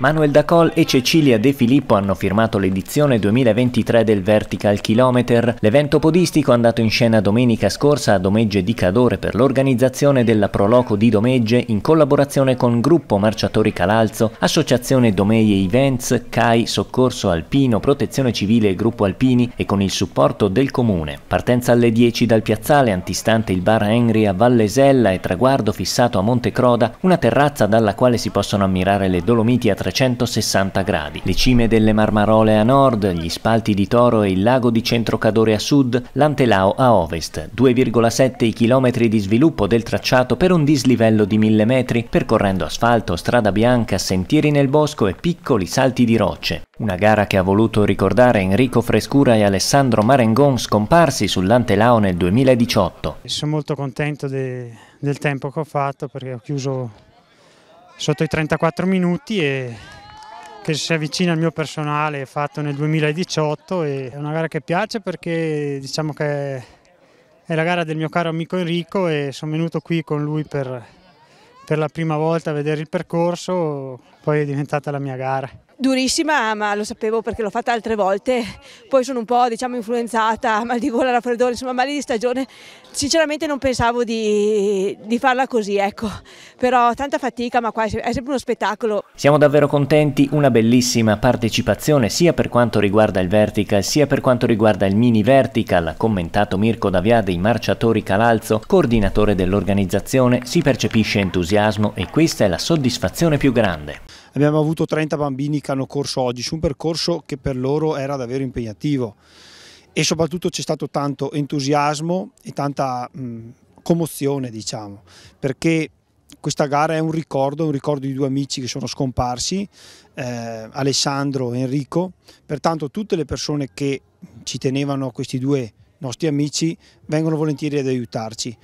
Manuel Dacol e Cecilia De Filippo hanno firmato l'edizione 2023 del Vertical Kilometer. L'evento podistico è andato in scena domenica scorsa a Domegge di Cadore per l'organizzazione della Proloco di Domegge in collaborazione con Gruppo Marciatori Calalzo, Associazione Domeie Events, CAI, Soccorso Alpino, Protezione Civile e Gruppo Alpini e con il supporto del Comune. Partenza alle 10 dal piazzale antistante il bar Henry a Vallesella e traguardo fissato a Monte Croda, una terrazza dalla quale si possono ammirare le Dolomiti a 3 360 gradi. Le cime delle Marmarole a nord, gli spalti di Toro e il lago di Centrocadore a sud, l'Antelao a ovest. 2,7 i chilometri di sviluppo del tracciato per un dislivello di 1000 metri, percorrendo asfalto, strada bianca, sentieri nel bosco e piccoli salti di rocce. Una gara che ha voluto ricordare Enrico Frescura e Alessandro Marengon scomparsi sull'Antelao nel 2018. Sono molto contento de, del tempo che ho fatto perché ho chiuso sotto i 34 minuti e che si avvicina al mio personale fatto nel 2018 è una gara che piace perché diciamo che è la gara del mio caro amico Enrico e sono venuto qui con lui per, per la prima volta a vedere il percorso, poi è diventata la mia gara durissima ma lo sapevo perché l'ho fatta altre volte, poi sono un po' diciamo influenzata, mal di gola, raffreddore, insomma mali di stagione, sinceramente non pensavo di, di farla così ecco, però tanta fatica ma qua è sempre uno spettacolo. Siamo davvero contenti, una bellissima partecipazione sia per quanto riguarda il vertical sia per quanto riguarda il mini vertical, ha commentato Mirko Davia dei Marciatori Calalzo, coordinatore dell'organizzazione, si percepisce entusiasmo e questa è la soddisfazione più grande abbiamo avuto 30 bambini che hanno corso oggi su un percorso che per loro era davvero impegnativo e soprattutto c'è stato tanto entusiasmo e tanta mh, mm, commozione diciamo perché questa gara è un ricordo, un ricordo di due amici che sono scomparsi, eh, Alessandro e Enrico, pertanto tutte le persone che ci tenevano a questi due nostri amici vengono volentieri ad aiutarci